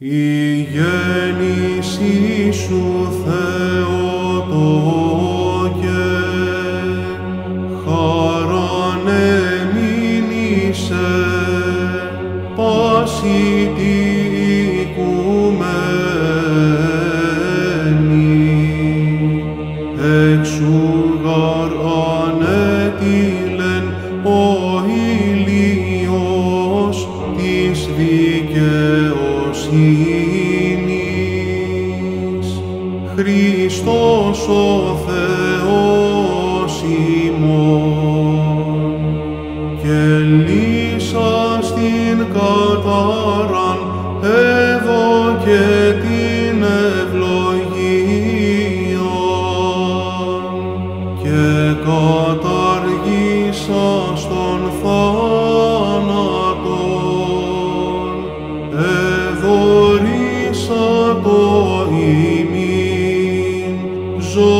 Η γέννησή σου Θεότο Χριστός ο Θεός ημών και λύσα στην κατάραν εδώ και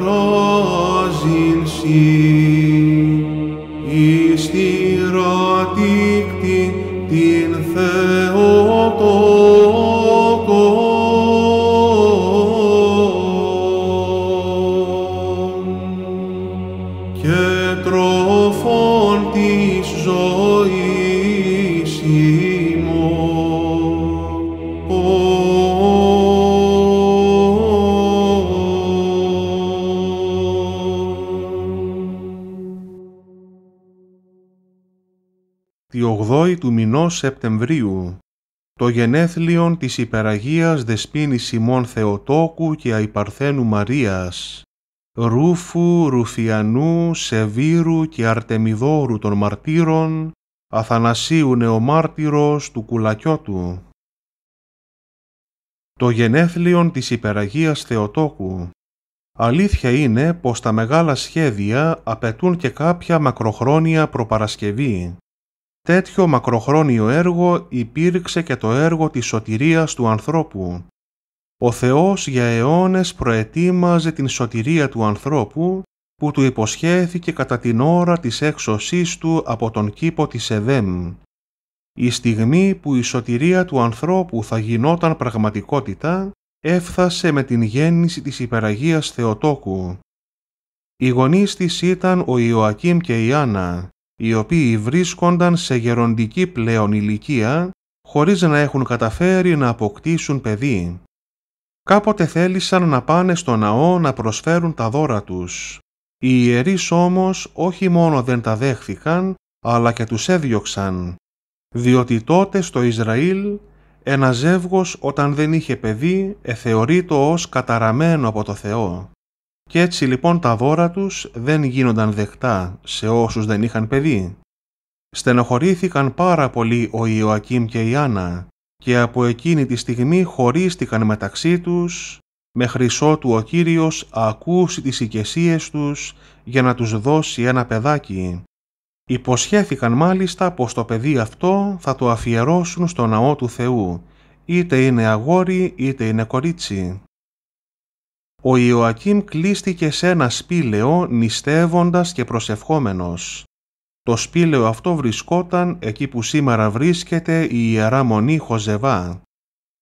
μακρόζην τη 8η του μηνός Σεπτεμβρίου, το γενέθλιον της Υπεραγίας Δεσπίνης Σιμών Θεοτόκου και Αϊπαρθένου Μαρίας, Ρούφου, Ρουφιανού, Σεβίρου και Αρτεμιδόρου των Μαρτύρων, Αθανασίου Νεομάρτυρος του Κουλακιώτου. Το γενέθλιον της Υπεραγίας Θεοτόκου. Αλήθεια είναι πως τα μεγάλα σχέδια απαιτούν και κάποια μακροχρόνια προπαρασκευή. Τέτοιο μακροχρόνιο έργο υπήρξε και το έργο της σωτηρίας του ανθρώπου. Ο Θεός για αιώνες προετοίμαζε την σωτηρία του ανθρώπου που του υποσχέθηκε κατά την ώρα της έξωσής του από τον κήπο της Εδέμ. Η στιγμή που η σωτηρία του ανθρώπου θα γινόταν πραγματικότητα έφθασε με την γέννηση της υπεραγίας Θεοτόκου. Οι γονείς της ήταν ο Ιωακήμ και η Άννα οι οποίοι βρίσκονταν σε γεροντική πλέον ηλικία, χωρίς να έχουν καταφέρει να αποκτήσουν παιδί. Κάποτε θέλησαν να πάνε στο ναό να προσφέρουν τα δώρα τους. Οι ιερείς όμως όχι μόνο δεν τα δέχθηκαν, αλλά και τους έδιωξαν. Διότι τότε στο Ισραήλ ένα ζεύγος όταν δεν είχε παιδί εθεωρείτο ως καταραμένο από το Θεό. Και έτσι λοιπόν τα δώρα τους δεν γίνονταν δεκτά σε όσους δεν είχαν παιδί. Στενοχωρήθηκαν πάρα πολύ ο Ιωακήμ και η Άννα και από εκείνη τη στιγμή χωρίστηκαν μεταξύ τους με χρυσό του ο Κύριος ακούσει τις οικεσίες τους για να τους δώσει ένα παιδάκι. Υποσχέθηκαν μάλιστα πως το παιδί αυτό θα το αφιερώσουν στο ναό του Θεού, είτε είναι αγόρι είτε είναι κορίτσι ο Ιωακήμ κλείστηκε σε ένα σπήλαιο νηστεύοντας και προσευχόμενος. Το σπήλαιο αυτό βρισκόταν εκεί που σήμερα βρίσκεται η Ιερά Μονή Χοζεβά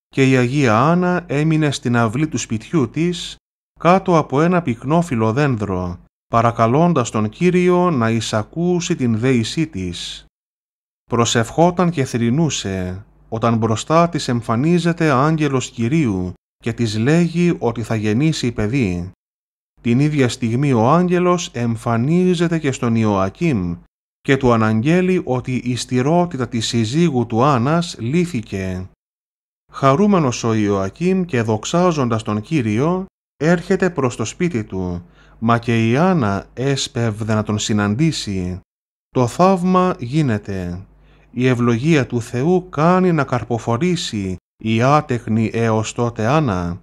και η Αγία Άννα έμεινε στην αυλή του σπιτιού της κάτω από ένα πυκνό φιλοδένδρο, παρακαλώντας τον Κύριο να εισακούσει την δέησή της. Προσευχόταν και θρηνούσε, όταν μπροστά της εμφανίζεται άγγελος Κυρίου και της λέγει ότι θα γεννήσει παιδί. Την ίδια στιγμή ο άγγελος εμφανίζεται και στον Ιωακήμ και του αναγγέλει ότι η στηρότητα της συζύγου του Άννας λύθηκε. Χαρούμενος ο Ιωακήμ και δοξάζοντας τον Κύριο, έρχεται προς το σπίτι του, μα και η Άννα έσπευδε να τον συναντήσει. Το θαύμα γίνεται. Η ευλογία του Θεού κάνει να καρποφορήσει η άτεχνη έως τότε Άννα,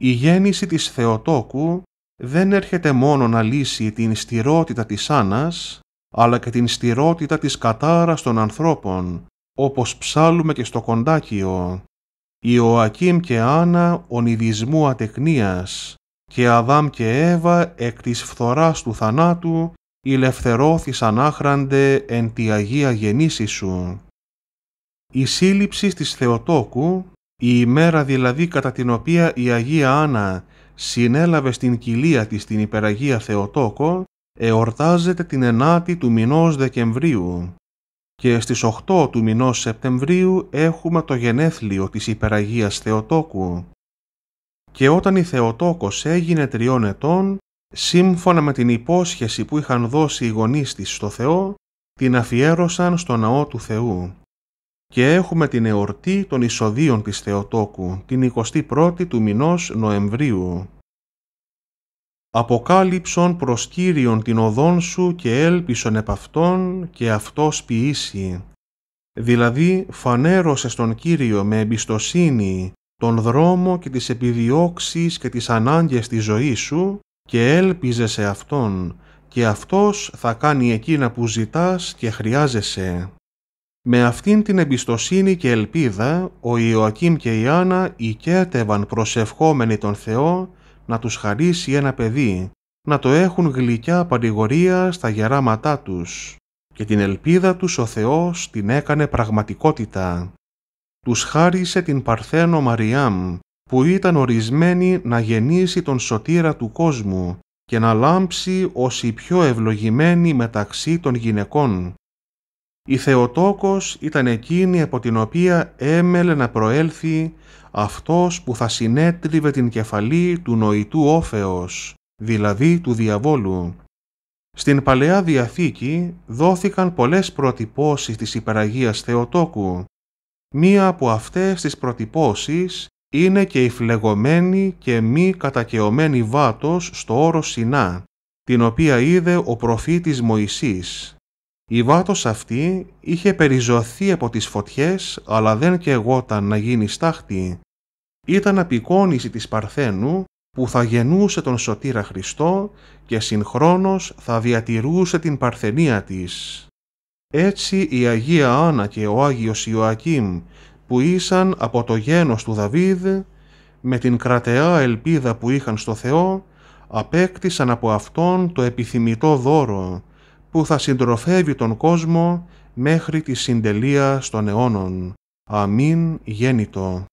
η γέννηση της Θεοτόκου δεν έρχεται μόνο να λύσει την στηρότητα της Άννας, αλλά και την στηρότητα της κατάρας των ανθρώπων, όπως ψάλουμε και στο κοντάκιο. Ιωακήμ και Άννα ονειδισμού ατεκνίας και Αδάμ και Εύα εκ της φθοράς του θανάτου ηλευθερώθησαν άχραντε εν τη Αγία Γεννήσης σου. Η σύλληψη της Θεοτόκου, η ημέρα δηλαδή κατά την οποία η Αγία Άννα συνέλαβε στην κοιλία της την υπεραγία Θεοτόκο, εορτάζεται την 9η του μηνός Δεκεμβρίου και στις 8 του μηνός Σεπτεμβρίου έχουμε το γενέθλιο της υπεραγίας Θεοτόκου. Και όταν η Θεοτόκος έγινε τριών ετών, σύμφωνα με την υπόσχεση που είχαν δώσει οι γονείς της στο Θεό, την αφιέρωσαν στο Ναό του Θεού και έχουμε την εορτή των εισοδίων της Θεοτόκου την 21η του μηνός Νοεμβρίου. Αποκάλυψον προς Κύριον την οδόν σου και έλπισον επ' αυτόν και αυτός ποιήσει. Δηλαδή φανέρωσες στον Κύριο με εμπιστοσύνη τον δρόμο και τις επιδιώξεις και τις ανάγκες της ζωής σου και έλπιζες σε Αυτόν και Αυτός θα κάνει εκείνα που ζητάς και χρειάζεσαι. Με αυτήν την εμπιστοσύνη και ελπίδα, ο Ιωακήμ και η Άννα οικέτευαν προσευχόμενοι τον Θεό να τους χαρίσει ένα παιδί, να το έχουν γλυκιά παρηγορία στα γεράματά τους. Και την ελπίδα τους ο Θεός την έκανε πραγματικότητα. Τους χάρισε την Παρθένο Μαριάμ, που ήταν ορισμένη να γεννήσει τον σωτήρα του κόσμου και να λάμψει ως η πιο ευλογημένη μεταξύ των γυναικών η Θεοτόκος ήταν εκείνη από την οποία έμελε να προέλθει αυτός που θα συνέτριβε την κεφαλή του νοητού όφεως, δηλαδή του διαβόλου. Στην Παλαιά Διαθήκη δόθηκαν πολλές προτυπώσεις της υπεραγίας Θεοτόκου. Μία από αυτές τις προτυπώσεις είναι και η φλεγωμένη και μη κατακαιωμένη βάτος στο όρο Σινά, την οποία είδε ο προφήτης Μωυσής. Η βάτος αυτή είχε περιζωθεί από τις φωτιές αλλά δεν και εγώταν να γίνει στάχτη. Ήταν απεικόνηση της Παρθένου που θα γεννούσε τον Σωτήρα Χριστό και συγχρόνως θα διατηρούσε την παρθενία της. Έτσι η Αγία Άννα και ο Άγιος Ιωακήμ που ήσαν από το γένος του Δαβίδ με την κρατεά ελπίδα που είχαν στο Θεό απέκτησαν από Αυτόν το επιθυμητό δώρο που θα συντροφεύει τον κόσμο μέχρι τη συντελεία των αιώνων. Αμήν γέννητο.